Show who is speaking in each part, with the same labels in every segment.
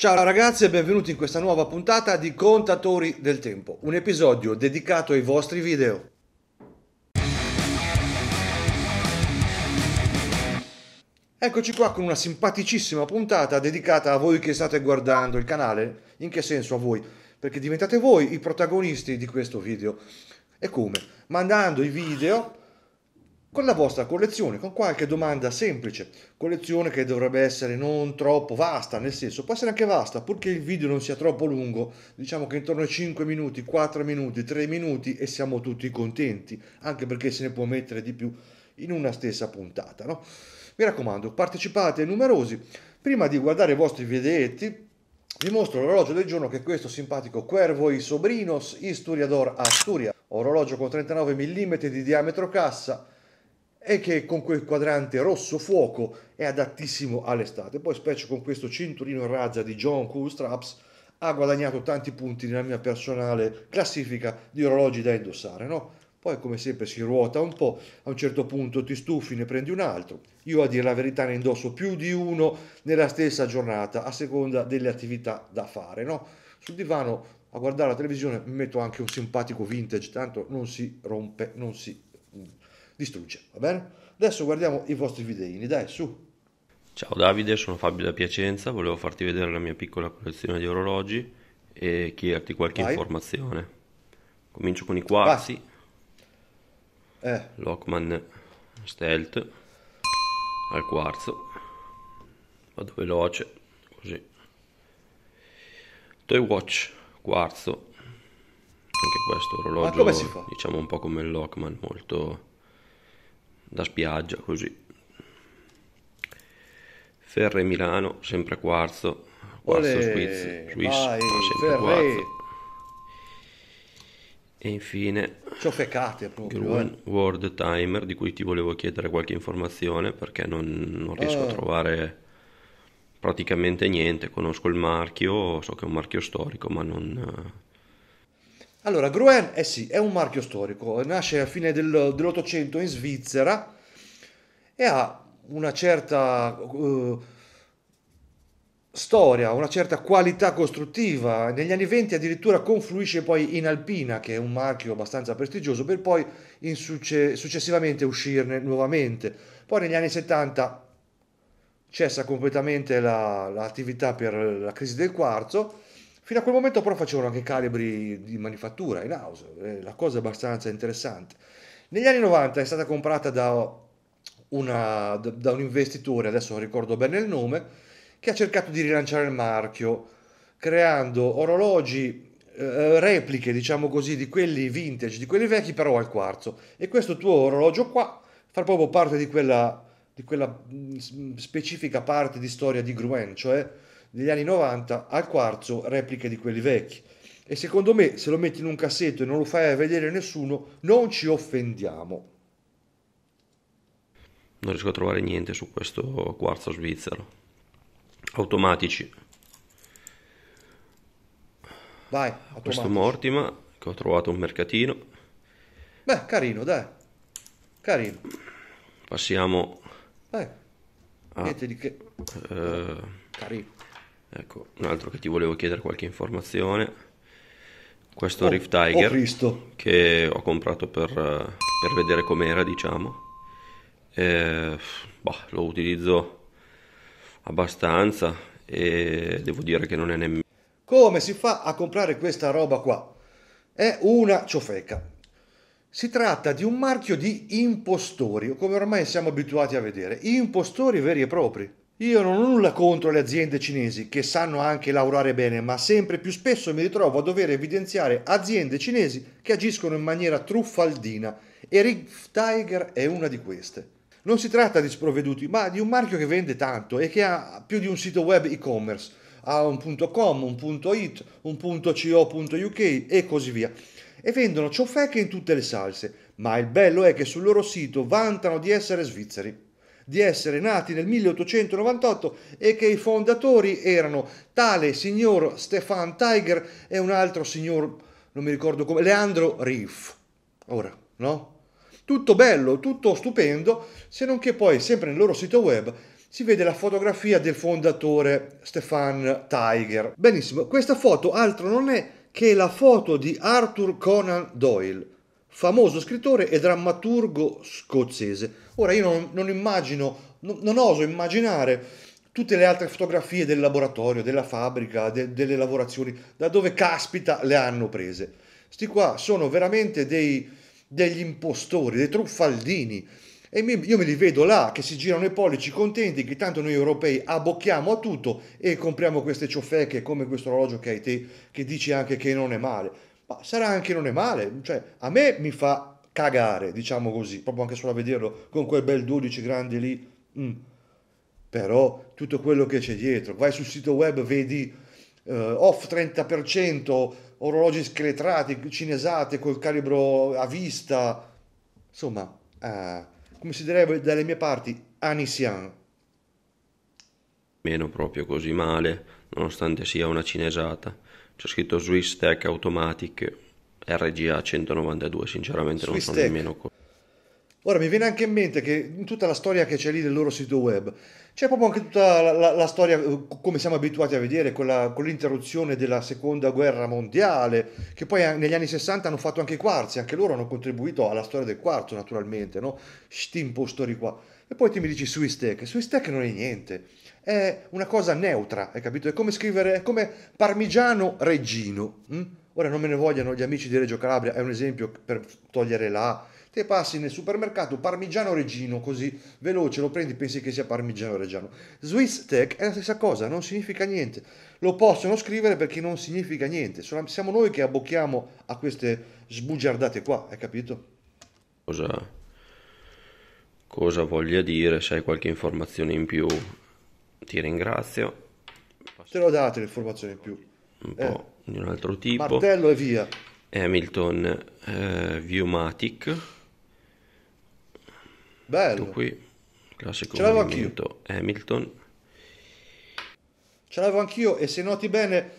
Speaker 1: Ciao ragazzi e benvenuti in questa nuova puntata di Contatori del Tempo, un episodio dedicato ai vostri video. Eccoci qua con una simpaticissima puntata dedicata a voi che state guardando il canale. In che senso a voi? Perché diventate voi i protagonisti di questo video. E come? Mandando i video con la vostra collezione, con qualche domanda semplice. Collezione che dovrebbe essere non troppo vasta, nel senso può essere anche vasta, purché il video non sia troppo lungo, diciamo che intorno ai 5 minuti, 4 minuti, 3 minuti e siamo tutti contenti, anche perché se ne può mettere di più in una stessa puntata. No? Mi raccomando, partecipate numerosi. Prima di guardare i vostri videetti, vi mostro l'orologio del giorno che è questo simpatico Cuervo y Sobrinos Historiador Asturia, orologio con 39 mm di diametro cassa, e che con quel quadrante rosso fuoco è adattissimo all'estate. Poi specie con questo cinturino in razza di John Cool Straps ha guadagnato tanti punti nella mia personale classifica di orologi da indossare, no? Poi come sempre si ruota un po', a un certo punto ti stufi, ne prendi un altro. Io a dire la verità ne indosso più di uno nella stessa giornata, a seconda delle attività da fare, no? Sul divano a guardare la televisione metto anche un simpatico vintage, tanto non si rompe, non si distrugge, va bene? Adesso guardiamo i vostri videini, dai, su!
Speaker 2: Ciao Davide, sono Fabio da Piacenza, volevo farti vedere la mia piccola collezione di orologi e chiederti qualche Vai. informazione. Comincio con i quarti. eh. Lockman Stealth al quarzo, vado veloce, così. Toy Watch quarzo, anche questo orologio diciamo un po' come il Lockman, molto da spiaggia così. Ferre Milano, sempre quarzo, quarzo Olè, Swiss, vai, sempre Ferre. quarzo. E infine
Speaker 1: Ciò fecate proprio, eh. Gruen
Speaker 2: eh. World Timer di cui ti volevo chiedere qualche informazione perché non, non riesco ah. a eh. trovare praticamente niente, conosco il marchio, so che è un marchio storico ma non
Speaker 1: allora, Gruen, eh sì, è un marchio storico, nasce a fine del, dell'Ottocento in Svizzera e ha una certa eh, storia, una certa qualità costruttiva. Negli anni 20 addirittura confluisce poi in Alpina, che è un marchio abbastanza prestigioso, per poi succe- successivamente uscirne nuovamente. Poi negli anni 70 cessa completamente la, l'attività per la crisi del quarzo Fino a quel momento però facevano anche calibri di manifattura in house, eh, la cosa è abbastanza interessante. Negli anni 90 è stata comprata da, una, da un investitore, adesso non ricordo bene il nome, che ha cercato di rilanciare il marchio, creando orologi, eh, repliche diciamo così, di quelli vintage, di quelli vecchi però al quarzo. E questo tuo orologio qua fa proprio parte di quella, di quella mm, specifica parte di storia di Gruen, cioè degli anni 90 al quarzo repliche di quelli vecchi. E secondo me se lo metti in un cassetto e non lo fai vedere a nessuno, non ci offendiamo.
Speaker 2: Non riesco a trovare niente su questo quarzo svizzero. Automatici.
Speaker 1: Vai, automatici. Questo
Speaker 2: Mortima che ho trovato un mercatino.
Speaker 1: Beh, carino, dai. Carino.
Speaker 2: Passiamo. Beh, niente di che. Eh, carino Ecco, un altro che ti volevo chiedere qualche informazione. Questo oh, Rift Tiger ho che ho comprato per, eh, per vedere com'era, diciamo. E, boh, lo utilizzo abbastanza e devo dire che non è nemmeno...
Speaker 1: Come si fa a comprare questa roba qua? È una ciofeca. Si tratta di un marchio di impostori, come ormai siamo abituati a vedere, impostori veri e propri. Io non ho nulla contro le aziende cinesi che sanno anche lavorare bene, ma sempre più spesso mi ritrovo a dover evidenziare aziende cinesi che agiscono in maniera truffaldina e Riff Tiger è una di queste. Non si tratta di sprovveduti, ma di un marchio che vende tanto e che ha più di un sito web e-commerce, ha un .com, un .it, un .co.uk e così via. E vendono ciofeche in tutte le salse, ma il bello è che sul loro sito vantano di essere svizzeri di essere nati nel 1898 e che i fondatori erano tale signor Stefan Tiger e un altro signor, non mi ricordo come, Leandro Riff. Ora, no? Tutto bello, tutto stupendo, se non che poi sempre nel loro sito web si vede la fotografia del fondatore Stefan Tiger. Benissimo, questa foto altro non è che la foto di Arthur Conan Doyle famoso scrittore e drammaturgo scozzese. Ora io non, non immagino, non, non, oso immaginare tutte le altre fotografie del laboratorio, della fabbrica, de, delle lavorazioni, da dove caspita le hanno prese. Sti qua sono veramente dei, degli impostori, dei truffaldini. E mi, io me li vedo là che si girano i pollici contenti che tanto noi europei abbocchiamo a tutto e compriamo queste ciofeche come questo orologio che hai te che dici anche che non è male ma sarà anche non è male, cioè a me mi fa cagare, diciamo così, proprio anche solo a vederlo con quel bel 12 grande lì, mm. però tutto quello che c'è dietro, vai sul sito web, vedi uh, off 30%, orologi scheletrati, cinesate col calibro a vista, insomma, uh, come si direbbe dalle mie parti, Anisian.
Speaker 2: Meno proprio così male, nonostante sia una cinesata c'è scritto Swiss Tech Automatic RGA 192, sinceramente Swiss non so Tech. nemmeno... Co-
Speaker 1: Ora mi viene anche in mente che in tutta la storia che c'è lì del loro sito web c'è proprio anche tutta la, la, la storia eh, come siamo abituati a vedere con, la, con, l'interruzione della seconda guerra mondiale che poi eh, negli anni 60 hanno fatto anche i quarzi, anche loro hanno contribuito alla storia del quarzo naturalmente, no? Steam postori qua. E poi ti mi dici Swiss Tech, Swiss Tech non è niente è una cosa neutra, hai capito? È come scrivere, è come parmigiano reggino. Hm? Ora non me ne vogliano gli amici di Reggio Calabria, è un esempio per togliere la te passi nel supermercato parmigiano reggino, così veloce lo prendi pensi che sia parmigiano reggiano Swiss Tech è la stessa cosa non significa niente lo possono scrivere perché non significa niente siamo noi che abbocchiamo a queste sbugiardate qua hai capito?
Speaker 2: cosa, cosa voglia dire se hai qualche informazione in più ti ringrazio.
Speaker 1: Te l'ho date le informazioni in più. Un eh. po'
Speaker 2: di un altro tipo. Martello e via. Hamilton eh, Viewmatic. Bello. Tutto qui, classico Ce l'avevo anch'io. Hamilton.
Speaker 1: Ce l'avevo anch'io e se noti bene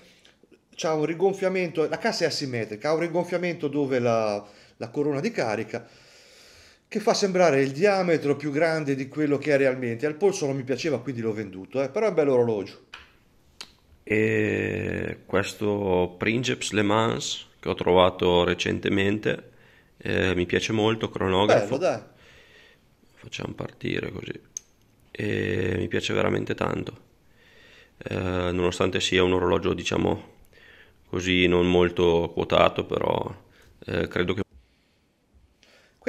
Speaker 1: c'ha un rigonfiamento, la cassa è asimmetrica, ha un rigonfiamento dove la, la corona di carica che fa sembrare il diametro più grande di quello che è realmente. Al polso non mi piaceva, quindi l'ho venduto, eh. però è un bello orologio.
Speaker 2: E questo Princeps Le Mans che ho trovato recentemente, eh, mi piace molto, cronografo. Bello, dai. Facciamo partire così. E mi piace veramente tanto. Eh, nonostante sia un orologio, diciamo, così non molto quotato, però eh, credo che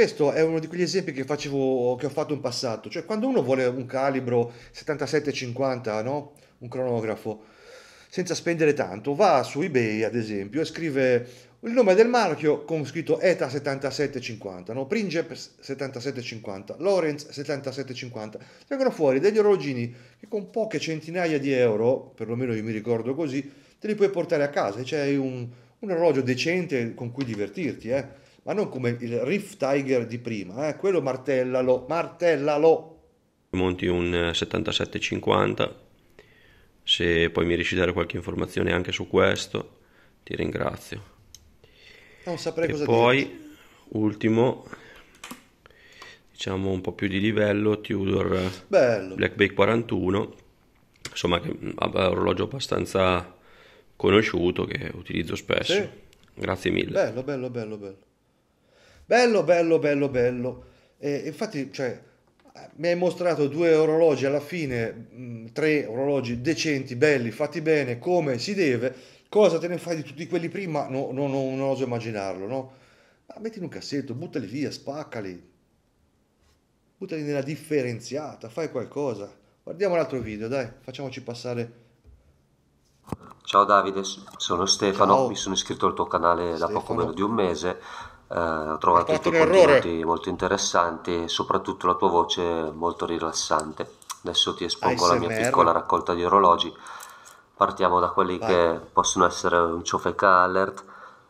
Speaker 1: questo è uno di quegli esempi che, facevo, che ho fatto in passato, cioè quando uno vuole un calibro 77-50, no? un cronografo, senza spendere tanto, va su eBay ad esempio e scrive il nome del marchio con scritto ETA 7750, no? Pringep 7750, Lorenz 7750. Vengono fuori degli orologini che con poche centinaia di euro, perlomeno io mi ricordo così, te li puoi portare a casa, e c'è un, un, orologio decente con cui divertirti. Eh? ma non come il Riff Tiger di prima, eh? quello martellalo, martellalo.
Speaker 2: Monti un 77,50, eh, se poi mi riesci a dare qualche informazione anche su questo, ti ringrazio.
Speaker 1: Non saprei e cosa poi, dire.
Speaker 2: Poi, ultimo, diciamo un po' più di livello, Tudor eh, Bello. Black Bay 41, insomma che è mm, un orologio abbastanza conosciuto che utilizzo spesso. Sì. Grazie mille.
Speaker 1: Bello, bello, bello, bello. Bello, bello, bello, bello. E, infatti, cioè, mi hai mostrato due orologi alla fine, mh, mm, tre orologi decenti, belli, fatti bene, come si deve. Cosa te ne fai di tutti quelli prima? No, no, no, non oso immaginarlo, no? Ma ah, metti in un cassetto, buttali via, spaccali. Buttali nella differenziata, fai qualcosa. Guardiamo l'altro video, dai, facciamoci passare.
Speaker 3: Ciao Davide, sono Stefano, Ciao. mi sono iscritto al tuo canale Stefano. da poco meno di un mese eh, ho trovato i tuoi contenuti molto interessanti e soprattutto la tua voce molto rilassante. Adesso ti espongo la mia piccola raccolta di orologi. Partiamo da quelli Vai. che possono essere un Ciofeca Alert,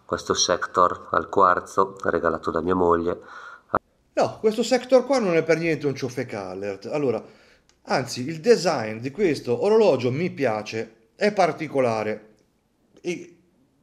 Speaker 3: questo Sector al quarzo, regalato da mia moglie.
Speaker 1: No, questo Sector qua non è per niente un Ciofeca Alert. Allora, anzi, il design di questo orologio mi piace, è particolare. E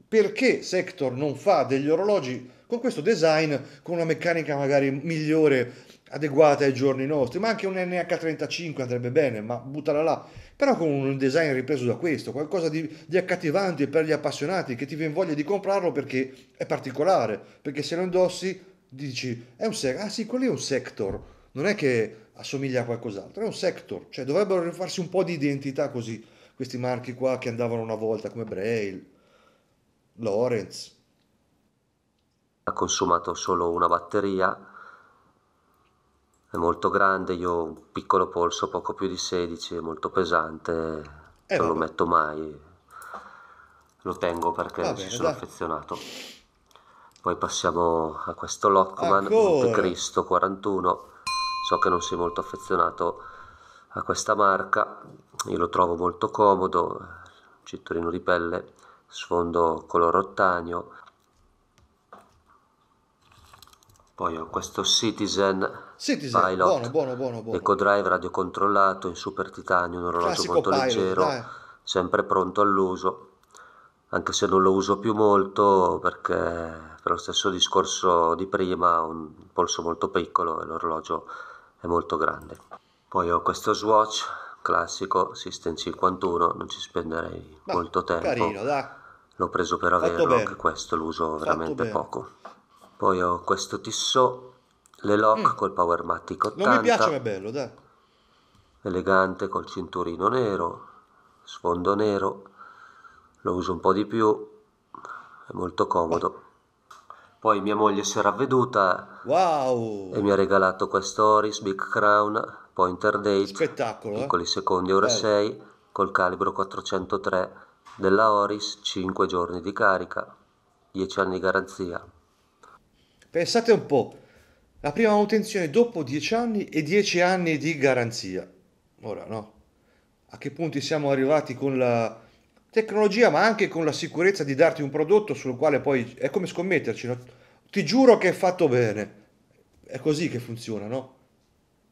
Speaker 1: perché Sector non fa degli orologi con questo design, con una meccanica magari migliore, adeguata ai giorni nostri, ma anche un NH35 andrebbe bene, ma buttala là, però con un design ripreso da questo, qualcosa di, di accattivante per gli appassionati che ti viene voglia di comprarlo perché è particolare, perché se lo indossi dici, è un sector, ah sì, quello è un sector, non è che assomiglia a qualcos'altro, è un sector, cioè dovrebbero farsi un po' di identità così, questi marchi qua che andavano una volta come Braille, Lorenz,
Speaker 3: ha consumato solo una batteria è molto grande io ho un piccolo polso poco più di 16 è molto pesante eh, non lo metto mai lo tengo perché bene, ci sono dai. affezionato poi passiamo a questo Lockman Cristo 41 so che non sei molto affezionato a questa marca io lo trovo molto comodo cinturino di pelle sfondo color ottagno Poi ho questo Citizen, Citizen Pilot, buono,
Speaker 1: buono, buono, buono.
Speaker 3: EcoDrive radiocontrollato in super titanio, un orologio molto pilot, leggero, dai. sempre pronto all'uso, anche se non lo uso più molto perché per lo stesso discorso di prima ho un polso molto piccolo e l'orologio è molto grande. Poi ho questo Swatch classico System 51, non ci spenderei no, molto tempo. Carino, dai. L'ho preso per averlo, anche questo l'uso uso veramente poco. Poi ho questo Tissot, le Lock mm. col Powermatic 80. Non mi piace, ma è bello, dai. Elegante col cinturino nero, sfondo nero. Lo uso un po' di più, è molto comodo. Poi mia moglie si è ravveduta wow. e mi ha regalato questo Oris Big Crown Pointer Date, Spettacolo, eh. piccoli secondi, ora 6, col calibro 403 della Oris, 5 giorni di carica, 10 anni di garanzia.
Speaker 1: Pensate un po', la prima manutenzione dopo 10 anni e 10 anni di garanzia. Ora no, a che punti siamo arrivati con la tecnologia ma anche con la sicurezza di darti un prodotto sul quale poi è come scommetterci, no? ti giuro che è fatto bene. È così che funziona, no?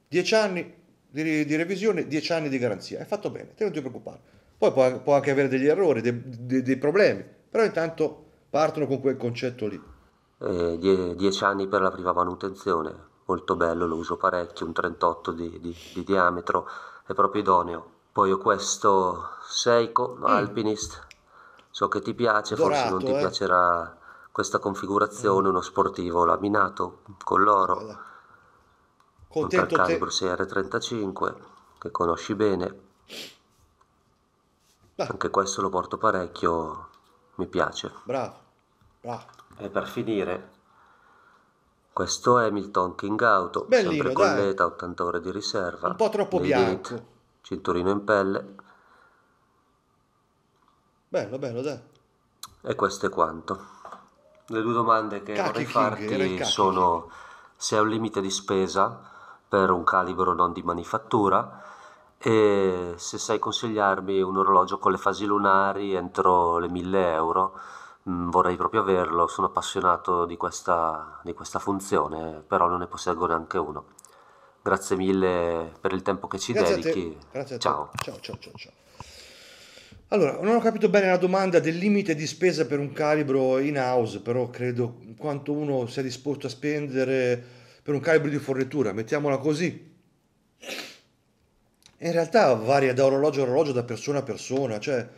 Speaker 1: 10 anni di, di revisione, 10 anni di garanzia, è fatto bene, te non ti preoccupare. Poi può, può anche avere degli errori, dei, dei, dei problemi, però intanto partono con quel concetto lì.
Speaker 3: Eh, e 10 anni per la prima manutenzione, molto bello, lo uso parecchio, un 38 di, di, di diametro, è proprio idoneo. Poi ho questo Seiko mm. Alpinist, so che ti piace, Dorato, forse non ti eh. piacerà questa configurazione, mm. uno sportivo laminato con l'oro,
Speaker 1: con il calibro
Speaker 3: 6R35 che conosci bene. Beh. Anche questo lo porto parecchio, mi piace.
Speaker 1: Bravo, bravo.
Speaker 3: E per finire, questo Hamilton King Auto, Bellino, sempre colleta, dai. 80 ore di riserva. Un po' troppo bianco. Denti, cinturino in pelle.
Speaker 1: Bello, bello, dai.
Speaker 3: E questo è quanto. Le due domande che Kaki vorrei farti eh, sono King. se hai un limite di spesa per un calibro non di manifattura e se sai consigliarmi un orologio con le fasi lunari entro le 1000 euro Mm, vorrei proprio averlo, sono appassionato di questa, di questa funzione, però non ne posseggo neanche uno. Grazie mille per il tempo che ci grazie dedichi. Grazie a ciao.
Speaker 1: te. Ciao, ciao, ciao, ciao. Allora, non ho capito bene la domanda del limite di spesa per un calibro in house, però credo quanto uno sia disposto a spendere per un calibro di fornitura, mettiamola così. In realtà varia da orologio a orologio, da persona a persona, cioè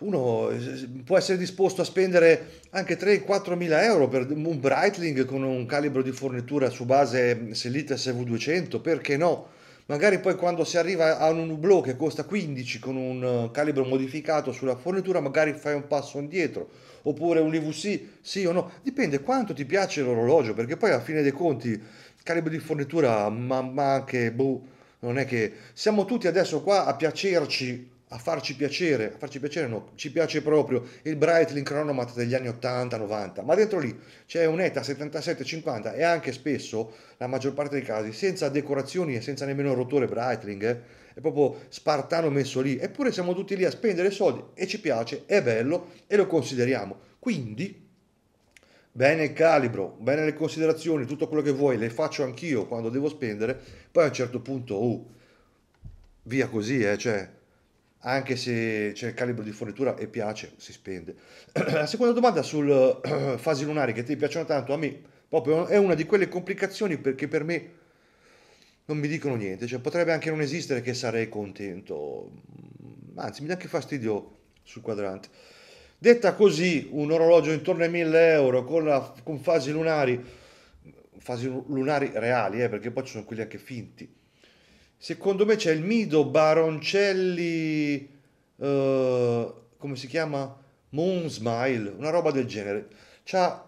Speaker 1: uno eh, può essere disposto a spendere anche 3-4 mila euro per un Breitling con un calibro di fornitura su base Selite v 200 perché no? Magari poi quando si arriva a un Hublot che costa 15 con un eh, calibro modificato sulla fornitura, magari fai un passo indietro, oppure un IVC, sì o no, dipende quanto ti piace l'orologio, perché poi alla fine dei conti il calibro di fornitura, ma, ma anche, boh, non è che siamo tutti adesso qua a piacerci a farci piacere, a farci piacere no, ci piace proprio il Breitling Chronomat degli anni 80-90, ma dentro lì c'è un'ETA 77-50 e anche spesso, la maggior parte dei casi, senza decorazioni e senza nemmeno rotore Breitling, eh, è proprio spartano messo lì, eppure siamo tutti lì a spendere soldi e ci piace, è bello e lo consideriamo. Quindi, bene il calibro, bene le considerazioni, tutto quello che vuoi, le faccio anch'io quando devo spendere, poi a un certo punto, oh, via così, eh, cioè anche se c'è il calibro di fornitura e piace, si spende. La seconda domanda sul fasi lunari che ti piacciono tanto, a me proprio è una di quelle complicazioni perché per me non mi dicono niente, cioè potrebbe anche non esistere che sarei contento, mm, anzi mi dà anche fastidio sul quadrante. Detta così, un orologio intorno ai 1000 euro con, la, con fasi lunari, fasi lunari reali, eh, perché poi ci sono quelli anche finti Secondo me c'è il Mido Baroncelli, eh, come si chiama? Moon Smile, una roba del genere. C'ha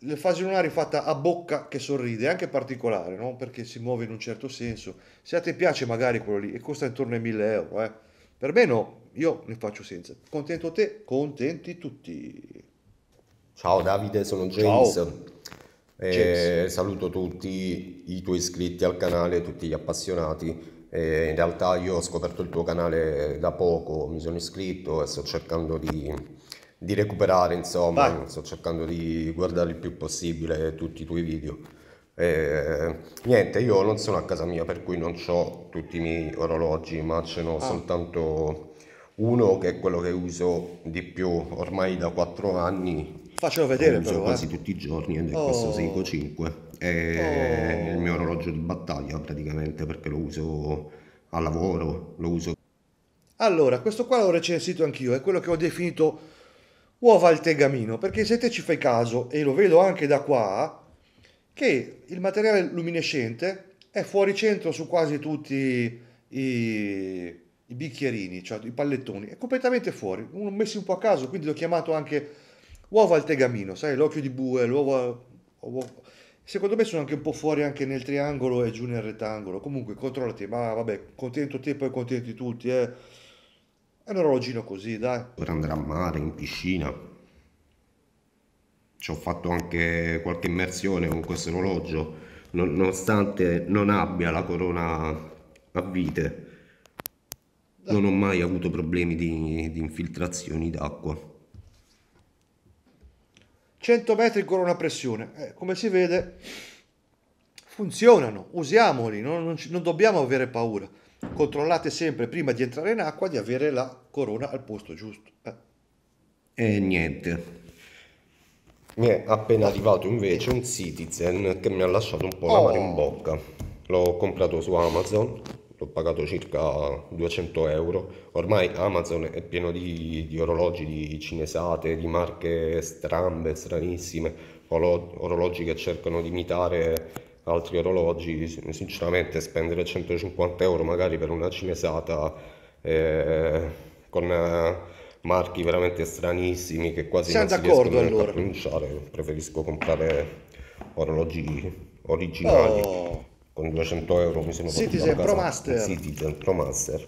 Speaker 1: le fasi lunari fatta a bocca che sorride, anche particolare, no? perché si muove in un certo senso. Se a te piace magari quello lì e costa intorno ai 1000 euro, eh. per me no, io ne faccio senza. Contento te, contenti tutti. Ciao
Speaker 4: Davide, sono James. Ciao. E eh, saluto tutti i tuoi iscritti al canale, tutti gli appassionati. E eh, in realtà io ho scoperto il tuo canale da poco, mi sono iscritto e sto cercando di, di recuperare, insomma, Vai. sto cercando di guardare il più possibile tutti i tuoi video. E, eh, niente, io non sono a casa mia, per cui non ho tutti i miei orologi, ma ce n'ho ah. soltanto uno che è quello che uso di più ormai da quattro anni Faccelo vedere però. quasi eh. tutti i giorni, io eh, ne oh. questo 5 È oh. il mio orologio di battaglia praticamente perché lo uso al lavoro, lo uso...
Speaker 1: Allora, questo qua l'ho recensito anch'io, è quello che ho definito uova al tegamino, perché se te ci fai caso, e lo vedo anche da qua, che il materiale luminescente è fuori centro su quasi tutti i, i bicchierini, cioè i pallettoni, è completamente fuori, uno messi un po' a caso, quindi l'ho chiamato anche Uova al tegamino, sai, l'occhio di bue, l'uovo... Uovo. Secondo me sono anche un po' fuori anche nel triangolo e giù nel rettangolo. Comunque controllati, ma vabbè, contento te e poi contenti tutti, eh. È un orologino così, dai.
Speaker 4: Per andare a mare, in piscina. Ci ho fatto anche qualche immersione con questo orologio, non, nonostante non abbia la corona a vite. Non ho mai avuto problemi di, di infiltrazioni d'acqua.
Speaker 1: 100 metri con una pressione. Eh, come si vede, funzionano, usiamoli, non, non, non dobbiamo avere paura. Controllate sempre prima di entrare in acqua di avere la corona al posto giusto. Eh.
Speaker 4: E niente. Mi è appena arrivato invece un Citizen che mi ha lasciato un po' la oh. in bocca. L'ho comprato su Amazon l'ho pagato circa 200 euro. Ormai Amazon è pieno di, di orologi, di cinesate, di marche strambe, stranissime, orologi che cercano di imitare altri orologi. Sinceramente spendere 150 euro magari per una cinesata eh, con eh, marchi veramente stranissimi che quasi Siamo non si riescono allora. a pronunciare, preferisco comprare orologi oh, originali. Oh con 200 euro mi sono Citizen Pro Master. Citizen Pro Master.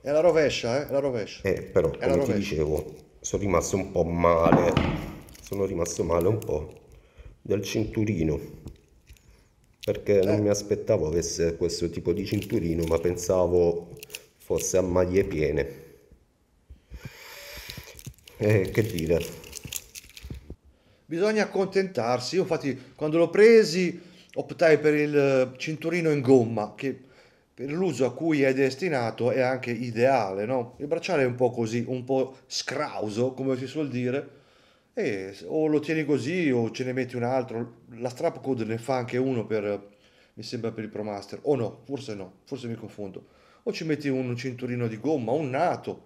Speaker 1: È la rovescia, eh? È la rovescia.
Speaker 4: Eh, però, È come ti dicevo, sono rimasto un po' male. Sono rimasto male un po' del cinturino. Perché eh. non mi aspettavo avesse questo tipo di cinturino, ma pensavo fosse a maglie piene. Eh, che dire.
Speaker 1: Bisogna accontentarsi. Io infatti quando l'ho presi optai per il eh, cinturino in gomma che per l'uso a cui è destinato è anche ideale, no? Il bracciale è un po' così, un po' scrauso, come si suol dire, e o lo tieni così o ce ne metti un altro. La strap code ne fa anche uno per, mi sembra, per il Pro Master, o no, forse no, forse mi confondo. O ci metti un cinturino di gomma, un nato,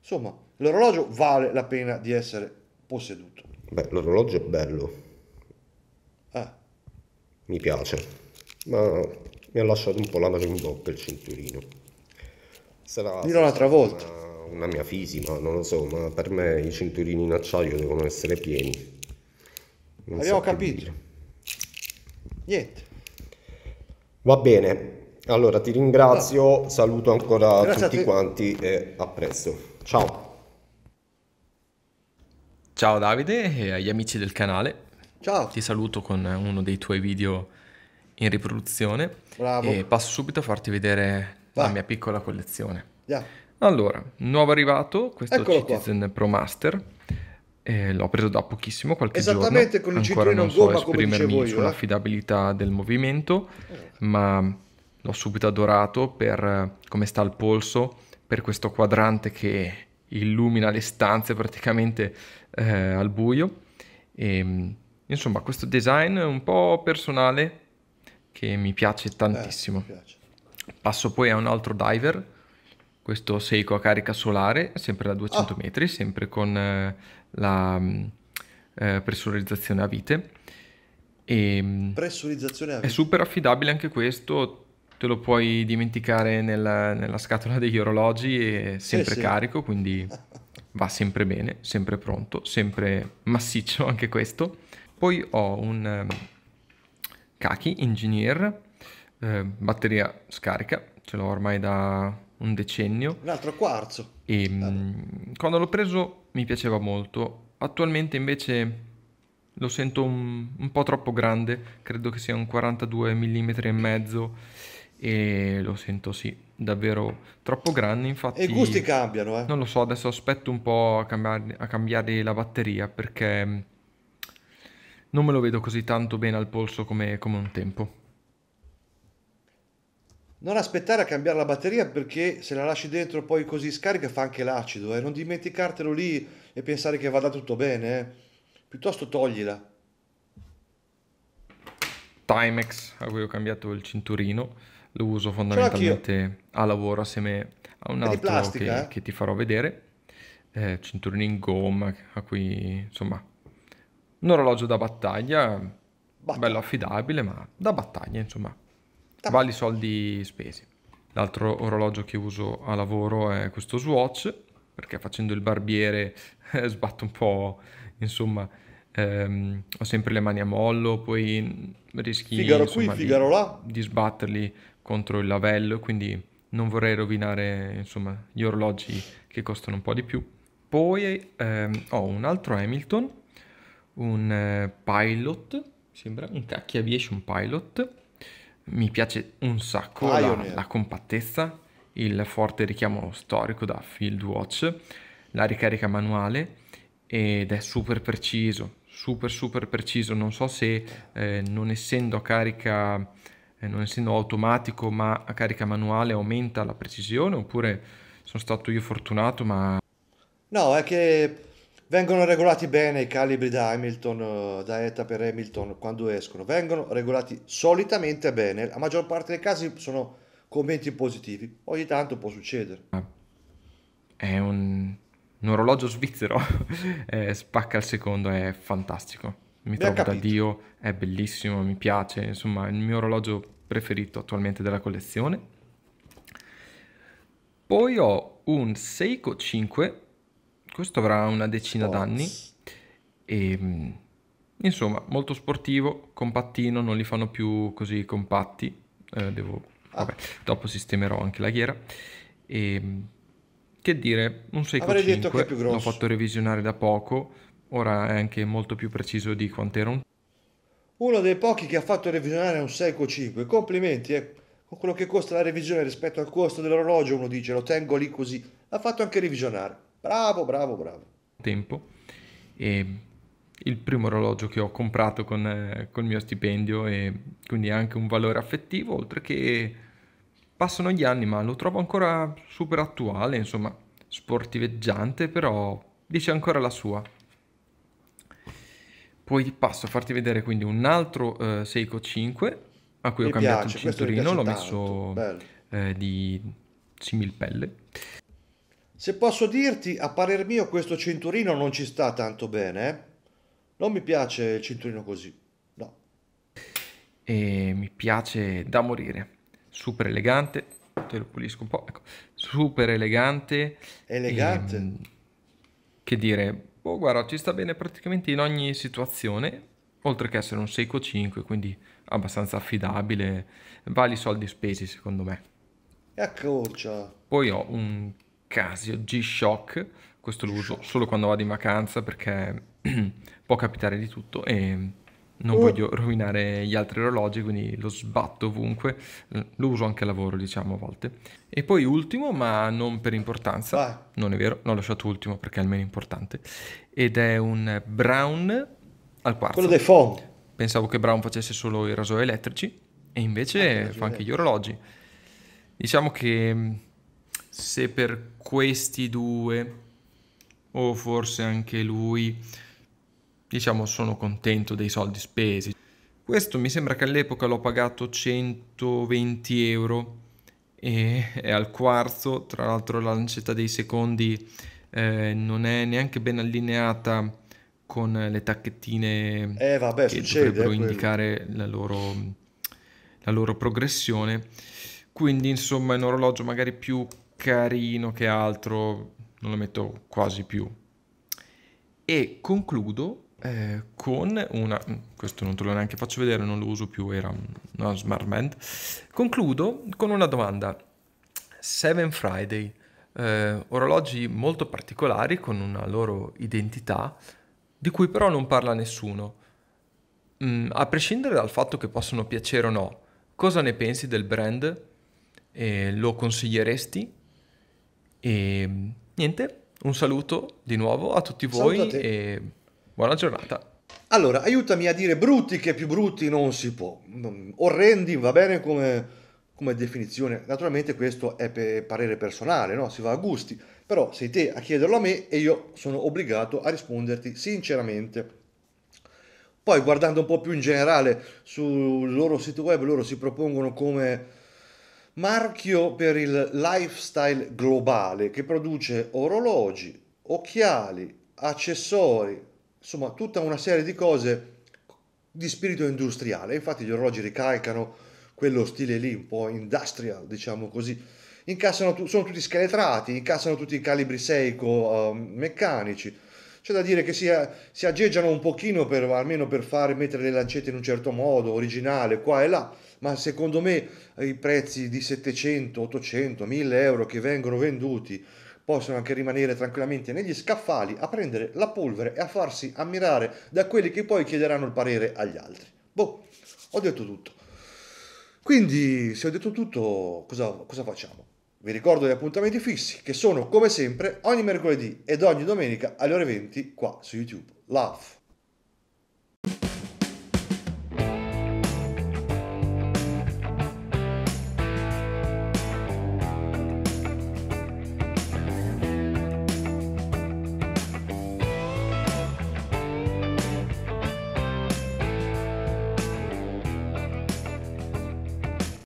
Speaker 1: insomma, l'orologio vale la pena di essere posseduto.
Speaker 4: Beh, l'orologio è bello. eh mi piace,
Speaker 1: ma mi ha
Speaker 4: lasciato un po' la mano in bocca il cinturino. Sarà Dirò un'altra volta. Una, una mia fisima, non lo so, ma per me i cinturini in acciaio devono essere pieni. Non Abbiamo so capito. Niente. Va bene, allora ti ringrazio, no. saluto ancora Grazie tutti quanti e a presto.
Speaker 5: Ciao. Ciao Davide e agli amici del canale. Ciao. Ti saluto con uno dei tuoi video in riproduzione. Bravo. E passo subito a farti vedere Va. la mia piccola collezione. Yeah. Allora, nuovo arrivato, questo Eccolo Citizen qua. Pro Master. Eh, l'ho preso da pochissimo, qualche Esattamente giorno. Esattamente con il Ancora non gomma, so esprimermi sull'affidabilità eh? del movimento, eh. ma l'ho subito adorato per eh, come sta al polso, per questo quadrante che illumina le stanze praticamente eh, al buio. E, ehm, Insomma, questo design un po' personale che mi piace eh, tantissimo. Eh, mi piace. Passo poi a un altro diver, questo Seiko a carica solare, sempre da 200 oh. Ah. metri, sempre con eh, la mm, eh, pressurizzazione a vite. E, mm, pressurizzazione a vite. È super affidabile anche questo, te lo puoi dimenticare nella, nella scatola degli orologi, è sempre sì, carico, quindi va sempre bene, sempre pronto, sempre massiccio anche questo. Poi ho un ehm, Kaki Engineer, eh, batteria scarica, ce l'ho ormai da un decennio.
Speaker 1: Un altro quarzo.
Speaker 5: E, ehm, mh, quando l'ho preso mi piaceva molto, attualmente invece lo sento un, un po' troppo grande, credo che sia un 42 mm e mezzo e lo sento sì, davvero troppo grande. Infatti, i gusti cambiano, eh? Non lo so, adesso aspetto un po' a, cambiare, a cambiare la batteria perché non me lo vedo così tanto bene al polso come, come un tempo.
Speaker 1: Non aspettare a cambiare la batteria perché se la lasci dentro poi così scarica fa anche l'acido e eh? non dimenticartelo lì e pensare che vada tutto bene. Eh? Piuttosto toglila.
Speaker 5: Timex a cui ho cambiato il cinturino, lo uso fondamentalmente a lavoro assieme a un altro plastica, che, eh? che, ti farò vedere, eh, cinturino in gomma a cui insomma un orologio da battaglia, battaglia. bello affidabile, ma da battaglia, insomma, da vale i soldi spesi. L'altro orologio che uso a lavoro è questo Swatch, perché facendo il barbiere eh, sbatto un po', insomma, ehm, ho sempre le mani a mollo, poi rischi figaro insomma, qui, figaro di, là. di sbatterli contro il lavello, quindi non vorrei rovinare insomma, gli orologi che costano un po' di più. Poi ehm, ho un altro Hamilton un eh, pilot, sembra un cacchio aviation pilot, mi piace un sacco la, la, compattezza, il forte richiamo storico da Field Watch, la ricarica manuale ed è super preciso, super super preciso, non so se eh, non essendo a carica, eh, non essendo automatico ma a carica manuale aumenta la precisione oppure sono stato io fortunato ma...
Speaker 1: No, è che Vengono regolati bene i calibri da Hamilton, eh, da ETA per Hamilton quando escono, vengono regolati solitamente bene, la maggior parte dei casi sono commenti positivi, ogni tanto può succedere. Ah,
Speaker 5: è un, un orologio svizzero, eh, spacca il secondo, è fantastico, mi trovo da Dio, è bellissimo, mi piace, insomma è il mio orologio preferito attualmente della collezione. Poi ho un Seiko 5 questo avrà una decina Forza. d'anni e ehm, insomma molto sportivo, compattino, non li fanno più così compatti, eh, devo, ah. vabbè, dopo sistemerò anche la ghiera e ehm, che dire, un 6.5 l'ho fatto revisionare da poco, ora è anche molto più preciso di quanto era un
Speaker 1: uno dei pochi che ha fatto revisionare un Seiko 5. Complimenti, eh. Con quello che costa la revisione rispetto al costo dell'orologio, uno dice lo tengo lì così. L'ha fatto anche revisionare. Bravo, bravo, bravo.
Speaker 5: Tempo. E il primo orologio che ho comprato con, eh, col mio stipendio e quindi anche un valore affettivo, oltre che passano gli anni ma lo trovo ancora super attuale, insomma, sportiveggiante, però dice ancora la sua. Poi passo a farti vedere quindi un altro eh, Seiko 5 a cui mi ho cambiato piace, il cinturino, l'ho tanto. messo eh, di similpelle.
Speaker 1: Se posso dirti, a parer mio questo cinturino non ci sta tanto bene, eh. Non mi piace il cinturino così, no.
Speaker 5: E mi piace da morire. Super elegante, te lo pulisco un po', ecco. Super elegante. Elegante? E, ehm, che dire, boh, guarda, ci sta bene praticamente in ogni situazione, oltre che essere un Seiko 5, quindi abbastanza affidabile, Vali i soldi spesi secondo me. E a Poi ho un Casio G-Shock, questo lo uso solo quando vado in vacanza perché può capitare di tutto e non mm. voglio rovinare gli altri orologi, quindi lo sbatto ovunque, lo uso anche a lavoro diciamo a volte. E poi ultimo, ma non per importanza, Vai. non è vero, l'ho lasciato ultimo perché è il meno importante, ed è un Brown al quarzo. Quello dei Fong. Pensavo che Brown facesse solo i rasoi elettrici e invece ah, fa anche gli orologi. Diciamo che se per questi due o forse anche lui diciamo sono contento dei soldi spesi questo mi sembra che all'epoca l'ho pagato 120 euro e è al quarzo tra l'altro la lancetta dei secondi eh, non è neanche ben allineata con le tacchettine eh, vabbè, che eh, dovrebbero indicare la loro, la loro progressione quindi insomma è un orologio magari più carino che altro, non lo metto quasi più. E concludo eh, con una... Mm, questo non te lo neanche faccio vedere, non lo uso più, era una smart band. Concludo con una domanda. Seven Friday, eh, orologi molto particolari con una loro identità, di cui però non parla nessuno. Mm, a prescindere dal fatto che possono piacere o no, cosa ne pensi del brand? Eh, lo consiglieresti? E ehm, niente, un saluto di nuovo a tutti voi Salutate. e buona giornata.
Speaker 1: Allora, aiutami a dire brutti che più brutti non si può. Orrendi va bene come, come definizione. Naturalmente questo è per parere personale, no? si va a gusti. Però sei te a chiederlo a me e io sono obbligato a risponderti sinceramente. Poi guardando un po' più in generale sul loro sito web, loro si propongono come marchio per il lifestyle globale che produce orologi, occhiali, accessori, insomma tutta una serie di cose di spirito industriale. Infatti gli orologi ricalcano quello stile lì, un po' industrial, diciamo così. Incassano, sono tutti scheletrati, incassano tutti i calibri Seiko uh, meccanici c'è da dire che si, si aggeggiano un pochino per, almeno per fare mettere le lancette in un certo modo, originale, qua e là, ma secondo me eh, i prezzi di 700, 800, 1000 euro che vengono venduti possono anche rimanere tranquillamente negli scaffali a prendere la polvere e a farsi ammirare da quelli che poi chiederanno il parere agli altri. Boh, ho detto tutto. Quindi, se ho detto tutto, cosa, cosa facciamo? Vi ricordo gli appuntamenti fissi che sono come sempre ogni mercoledì ed ogni domenica alle ore 20 qua su YouTube. Love!